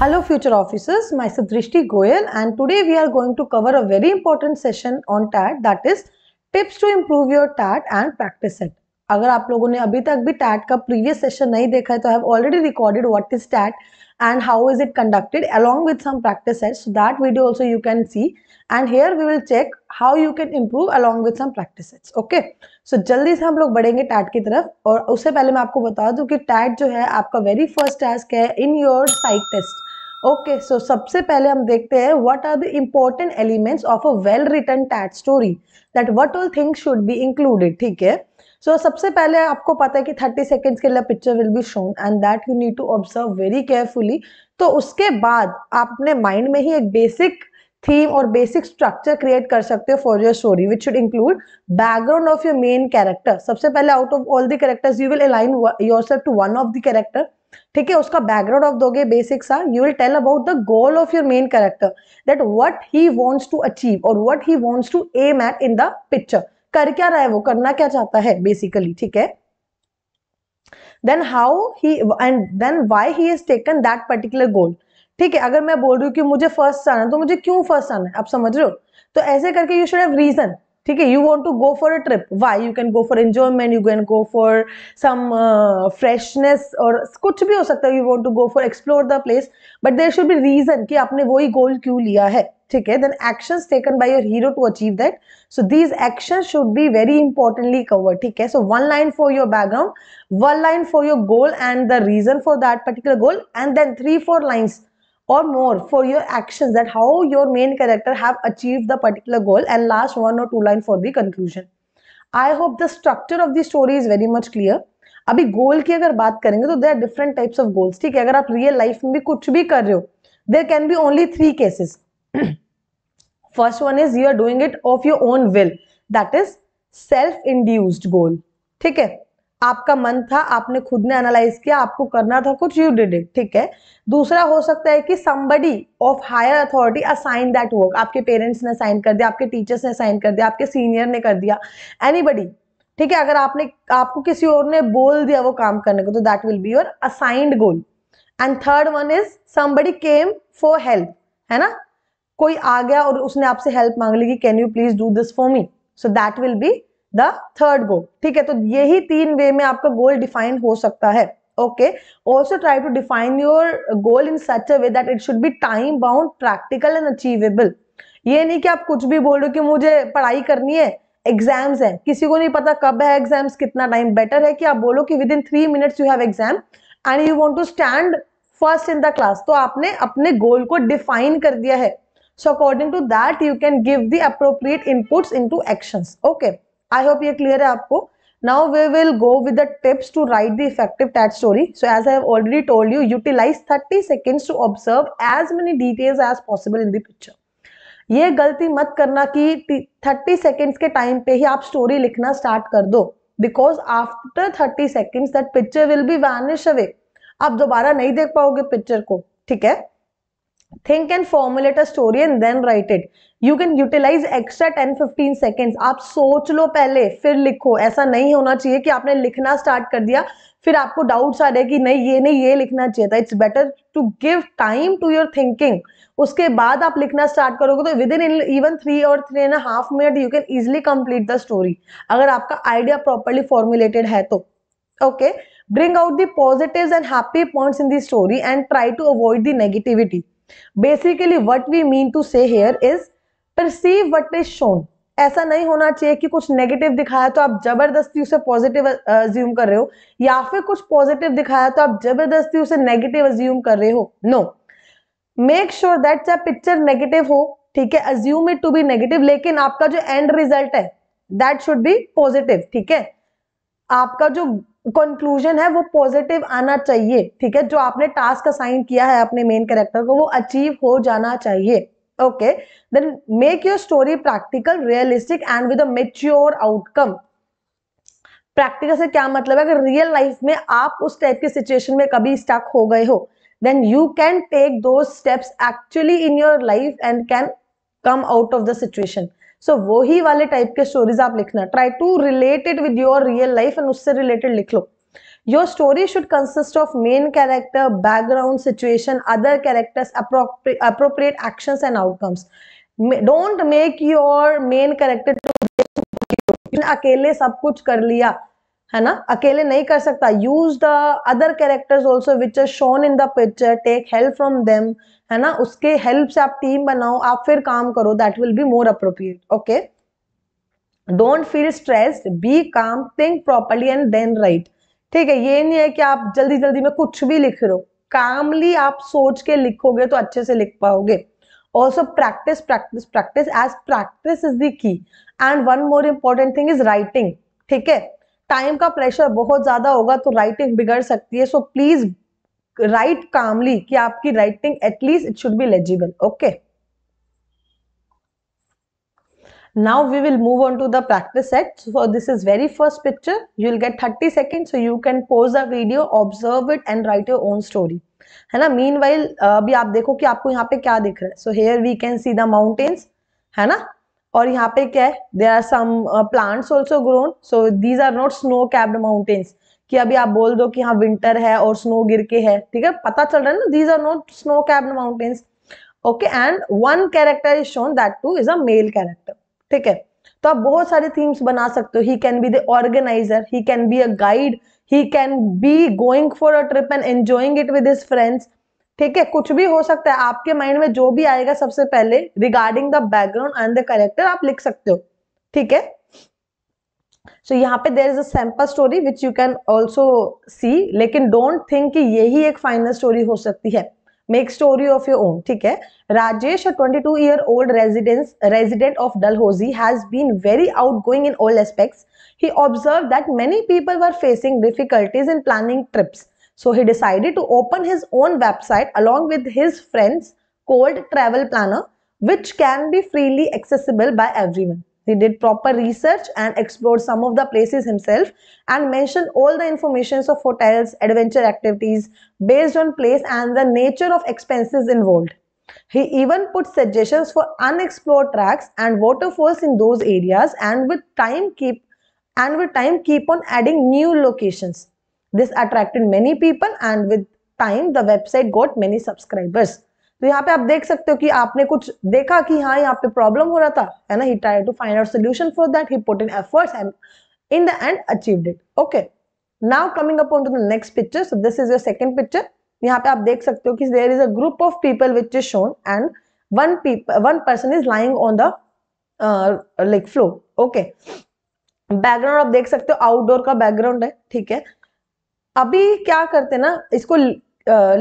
Hello future officers, myself Drishti Goyal and today we are going to cover a very important session on TAT that is tips to improve your TAT and practice it. अगर आप लोगों ने अभी तक भी TET का previous session नहीं देखा है तो have already recorded what is TAT and how is it conducted along with some practice set so that video also you can see and here we will check how you can improve along with some practice sets okay so जल्दी से हम लोग बढ़ेंगे TET की तरफ और उससे पहले मैं आपको बता दूँ कि टैट जो है आपका वेरी फर्स्ट टास्क है in your sight test okay so सबसे पहले हम देखते हैं what are the important elements of a well written TAT story that what all things should be included ठीक है सो so, सबसे पहले आपको पता है कि थर्टी सेकेंड्स के लिए picture will be shown and that you need to observe very carefully तो उसके बाद आप अपने माइंड में ही एक बेसिक थीम और बेसिक स्ट्रक्चर क्रिएट कर सकते हो for your story which should include background of your main character सबसे पहले out of all the characters you will align yourself to one of the character ठीक है उसका background of दोगे basic सा you will tell about the goal of your main character that what he wants to achieve और what he wants to aim at in the picture कर क्या रहा है वो करना क्या चाहता है बेसिकली ठीक है then how he and then why he is taken that particular goal ठीक है अगर मैं बोल रही हूँ कि मुझे फर्स्ट आना है तो मुझे क्यों फर्स्ट आना है आप समझ रहे हो तो ऐसे करके यू शुड हैव रीजन ठीक है you want to go for a trip why you can go for enjoyment you can go for some freshness और कुछ भी हो सकता है you want to go for explore the place but there should be reason कि आपने वही goal क्यों लिया है ठीक है then action taken by your hero to achieve that so these action should be very importantly cover ठीक है सो one line for your background one line for your goal and the reason for that particular goal and then three four lines or more for your actions that how your main character have achieved the particular goal and last one or two line for the conclusion i hope the structure of the story is very much clear अभी गोल की अगर बात करेंगे तो there different types of goals ठीक है अगर आप रियल लाइफ में भी कुछ भी कर रहे हो there can be only three cases first one is you are doing it of your own will that is self induced goal ठीक है आपका मन था आपने खुद ने एनालाइज किया आपको करना था कुछ यू डिड इट ठीक है दूसरा हो सकता है कि somebody of higher authority assign that work आपके पेरेंट्स ने साइन कर दिया आपके टीचर्स ने साइन कर दिया आपके सीनियर ने कर दिया एनीबडी ठीक है अगर आपने आपको किसी और ने बोल दिया वो काम करने को तो that will be your assigned goal and third one is somebody came for help है ना कोई आ गया और उसने आपसे हेल्प मांग ली कि can you please do this for me so that will be the third goal ठीक है तो यही तीन वे में आपका गोल डिफाइन हो सकता है okay also try to define your goal in such a way that it should be time bound practical and achievable ये नहीं कि आप कुछ भी बोल रहे हो कि मुझे पढ़ाई करनी है एग्जाम्स है किसी को नहीं पता कब है एग्जाम्स कितना टाइम बेटर है कि आप बोलो कि within three minutes you have exam and you want to stand first in the class तो आपने अपने गोल को डिफाइन कर दिया है so according to that you can give the appropriate inputs into action okay I hope ये clear है आपको now we will go with the tips to write the effective TAT story so as I already told you utilize thirty seconds to observe as many details as possible in picture ये गलती मत करना कि thirty seconds के time पे ही आप story लिखना start कर दो because after thirty second that picture will be vanish away आप दोबारा नहीं देख पाओगे पिक्चर को ठीक है think and formulate a story and then write it you can utilize extra ten fifteen seconds आप सोच लो पहले फिर लिखो ऐसा नहीं होना चाहिए कि आपने लिखना स्टार्ट कर दिया फिर आपको डाउट्स आ रहे कि नहीं ये नहीं ये लिखना चाहिए था it's better to give time to your thinking उसके बाद आप लिखना स्टार्ट करोगे तो विद इन इवन थ्री और three and half minute you can easily complete the story अगर आपका आइडिया प्रॉपरली फॉर्मुलेटेड है तो okay bring out positive and happy point in the story and try to avoid the negativity basically what we mean to say here is perceive what is shown ऐसा नहीं होना चाहिए कि कुछ negative दिखाया तो आप जबरदस्ती उसे पॉजिटिव अज्यूम कर रहे हो या फिर कुछ पॉजिटिव दिखाया तो आप जबरदस्ती उसे नेगेटिव अज्यूम कर रहे हो नो मेक श्योर दैट चाहे पिक्चर नेगेटिव हो ठीक है assume it to be negative लेकिन आपका जो एंड रिजल्ट है दैट शुड बी पॉजिटिव ठीक है आपका जो कंक्लूजन है वो पॉजिटिव आना चाहिए ठीक है जो आपने टास्क असाइन किया है अपने मेन कैरेक्टर को वो अचीव हो जाना चाहिए okay then make your story practical realistic and with a mature outcome practical से क्या मतलब है अगर रियल लाइफ में आप उस टाइप की सिचुएशन में कभी स्टक हो गए हो then you can take two steps actually in your life and can come out of the situation so so, वो ही वाले टाइप के स्टोरीज आप लिखना try to related with your real life and उससे रिलेटेड लिख लो your story should consist of main character background situation other characters appropriate action and outcomes don't make your main character अकेले सब कुछ कर लिया है ना अकेले नहीं कर सकता use the other characters also which are shown in the picture take help from them है ना उसके हेल्प से आप टीम बनाओ आप फिर काम करो that will be more appropriate okay don't feel stress be calm think properly and then write ठीक है ये नहीं है कि आप जल्दी जल्दी में कुछ भी लिख रहे हो कामली आप सोच के लिखोगे तो अच्छे से लिख पाओगे also practice practice practice as practice is the key and one more important thing is writing ठीक है टाइम का प्रेशर बहुत ज्यादा होगा तो राइटिंग बिगड़ सकती है सो प्लीज राइट कामली कि आपकी writing at least it should be legible okay now we will move on to the practice set so this is very first picture you will get thirty second so you can pause a video observe it and write your own story है ना mean while अभी आप देखो कि आपको यहाँ पे क्या दिख रहा है so here we can see the mountains है ना और यहाँ पे क्या है there are some plants also grown so these are not snow capped mountains कि अभी आप बोल दो कि हाँ विंटर है और स्नो गिर के है ठीक है पता चल रहा है ना these are not snow capped mountains okay and one character is shown that too is a male character ठीक है तो आप बहुत सारे थीम्स बना सकते हो he can be the organizer he can be a guide he can be going for a trip and enjoying it with his friends ठीक है कुछ भी हो सकता है आपके माइंड में जो भी आएगा सबसे पहले regarding the background and the character आप लिख सकते हो ठीक है सो so, यहाँ पे there is a story which you can also see लेकिन डोंट थिंक कि यही एक फाइनल स्टोरी हो सकती है make story of your own ठीक है Rajesh twenty two year old residence resident of Dalhousie has been very outgoing in all aspect he observe that many people were facing difficulties in planning trips So he decided to open his own website along with his friends called Travel Planner which can be freely accessible by everyone. He did proper research and explored some of the places himself and mentioned all the informations of hotels, adventure activities based on place and the nature of expenses involved. He even put suggestions for unexplored tracks and waterfalls in those areas and with time keep and with time keep on adding new locations. This attracted many people and with time the website got many subscribers तो यहाँ पे आप देख सकते हो कि आपने कुछ देखा कि हाँ यहाँ पे प्रॉब्लम हो रहा था है ना he try to find out solution for that he put in efforts and in the end achieved it okay now coming upon to the next picture so this is your second picture यहाँ पे आप देख सकते हो कि there is a group of people which is shown and one people one person is lying on the like floor okay background आप देख सकते हो आउटडोर का बैकग्राउंड है ठीक है अभी क्या करते ना इसको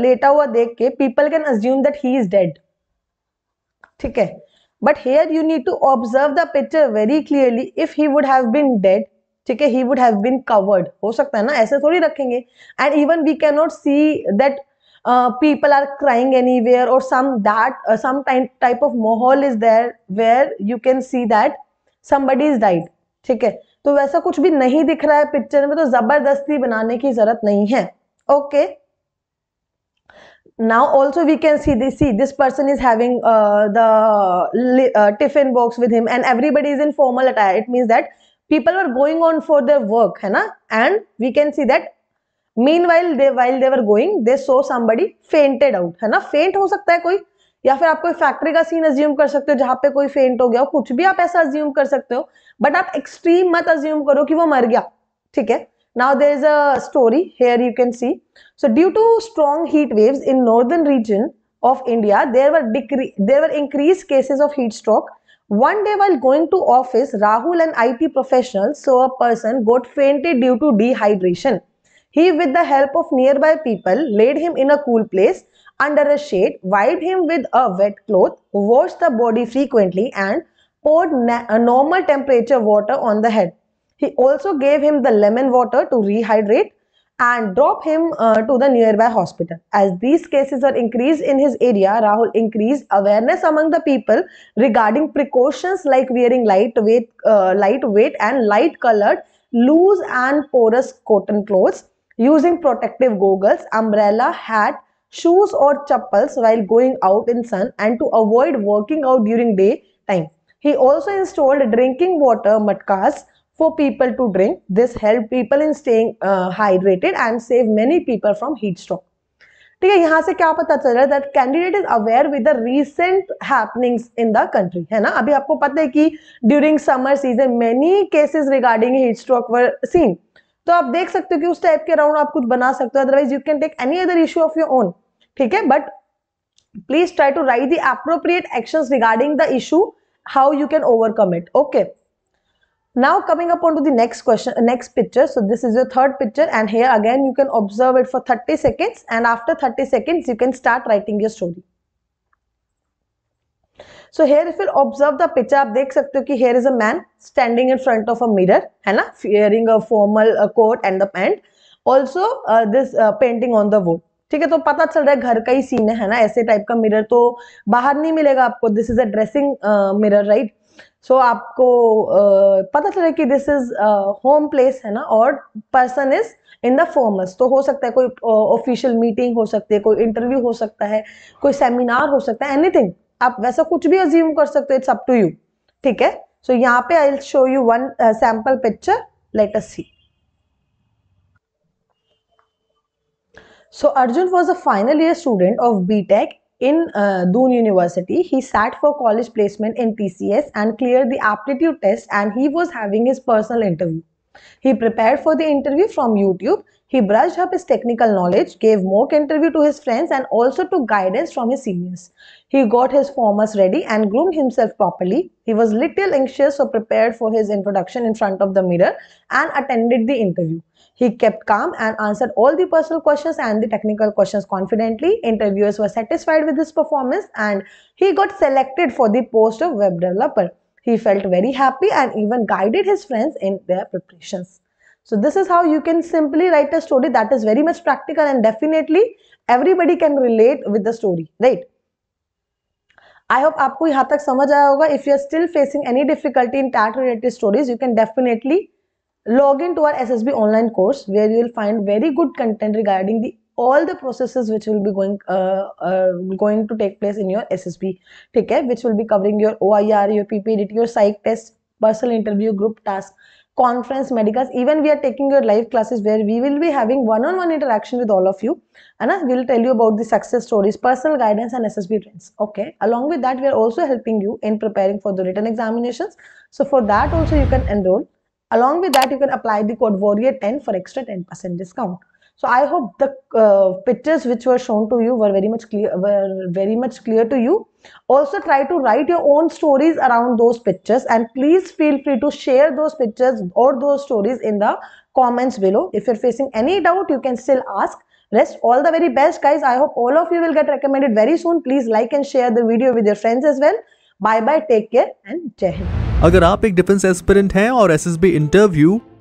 लेटा हुआ देख के people can assume that he is dead ठीक है but here you need to observe the picture very clearly if he would have been dead ठीक है he would have been covered हो सकता है ना ऐसे थोड़ी रखेंगे and even we can not see that people are crying anywhere और some that some type of माहौल is there where you can see that somebody is died ठीक है तो वैसा कुछ भी नहीं दिख रहा है पिक्चर में तो जबरदस्ती बनाने की जरूरत नहीं है okay now also we can see this see this person is having the tiffin box with him and everybody is in formal attire it mean that people are going on for their work है ना and we can see that meanwhile they while they were going they so somebody fainted out है ना फेंट हो सकता है कोई या फिर आप कोई फैक्ट्री का सीन अज्यूम कर सकते हो जहां पे कोई फेंट हो गया हो कुछ भी आप ऐसा अज्यूम कर सकते हो बट आप एक्सट्रीम मत अज्यूम करो कि वो मर गया ठीक है now there is a story here you can see so due to strong heat wave in northern region of India there were decree there were increase cases of heat stroke one day while going to office Rahul and I T professional so a person got fainted due to dehydration he with the help of nearby people led him in a place under a shade, wiped him with a wet cloth, washed the body frequently and poured a normal temperature water on the head. He also gave him the lemon water to rehydrate and drop him uh, to the nearby hospital. As these cases are increased in his area, Rahul increased awareness among the people regarding precautions like wearing lightweight, uh, lightweight and light colored, loose and porous cotton clothes, using protective goggles, umbrella, hat, shoes or chappals while going out in sun and to avoid working out during day time. He also installed drinking water matkas for people to drink. This helped people in staying uh, hydrated and saved many people from heat stroke. ठीक है यहाँ से क्या पता चल रहा है that candidate is aware with the recent happenings in the country है ना अभी आपको पता है कि during summer season many cases regarding heat stroke were seen तो आप देख सकते हो कि उस टाइप के अराउंड आप कुछ बना सकते हो otherwise you can take any other issue of your own ठीक है but please try to write the appropriate action regarding the issue how you can overcome it okay now coming up onto the next question next picture so this is your third picture and here again you can observe it for 30 seconds and after 30 seconds you can start writing your story so here if will observe the picture आप देख सकते हो कि here is a man standing in front of a mirror है ना wearing a formal coat and the pant also this painting on the वो ठीक है तो पता चल रहा है घर का ही सीन है ना ऐसे टाइप का मिरर तो बाहर नहीं मिलेगा आपको this is a dressing mirror right so आपको uh, पता है कि दिस इज होम प्लेस है ना और person is in the formals तो हो सकता है कोई ऑफिशियल uh, मीटिंग हो सकती है कोई इंटरव्यू हो सकता है कोई सेमिनार हो सकता है एनीथिंग आप वैसा कुछ भी अज्यूम कर सकते हो इट्स अप टू यू ठीक है सो so, यहाँ पे I will show you one sample picture let us see so Arjun was a final year student of B tech in Doon University he sat for college placement in T and clear the aptitude test and he was having his personal interview He prepared for the interview from YouTube. He brushed up his technical knowledge, gave mock interview to his friends and also took guidance from his seniors. He got his formers ready and groomed himself properly. He was little anxious so prepared for his introduction in front of the mirror and attended the interview. He kept calm and answered all the personal questions and the technical questions confidently. Interviewers were satisfied with his performance and he got selected for the post of web developer. He felt very happy and even guided his friends in their preparations. So this is how you can simply write a story that is very much practical and definitely everybody can relate with the story, right? I hope आपको यहाँ तक समझ आया होगा if you are still facing any difficulty in TAT related stories you log in to our SSB online course where you will find very good content regarding the all the processes which will be going uh, uh, going to take place in your SSB, take care, which will be covering your OIR, your PPDT, your psych test, personal interview, group task, conference, medicals. Even we are taking your live classes where we will be having one-on-one -on -one interaction with all of you. And uh, we will tell you about the success stories, personal guidance and SSB trends. Okay. Along with that, we are also helping you in preparing for the written examinations. So for that also you can enroll. Along with that, you can apply the code WARRIOR10 for extra 10% discount. So I hope the uh, pictures which were shown to you were very much clear were very much clear to you. Also try to write your own stories around those pictures and please feel free to share those pictures or those stories in the comments below. If you're facing any doubt you can still ask. Rest all the very best guys. I hope all of you will get recommended very soon. Please like and share the video with your friends as well. Bye bye, take care and Jai Hind. अगर आप एक defence aspirant हैं और SSB interview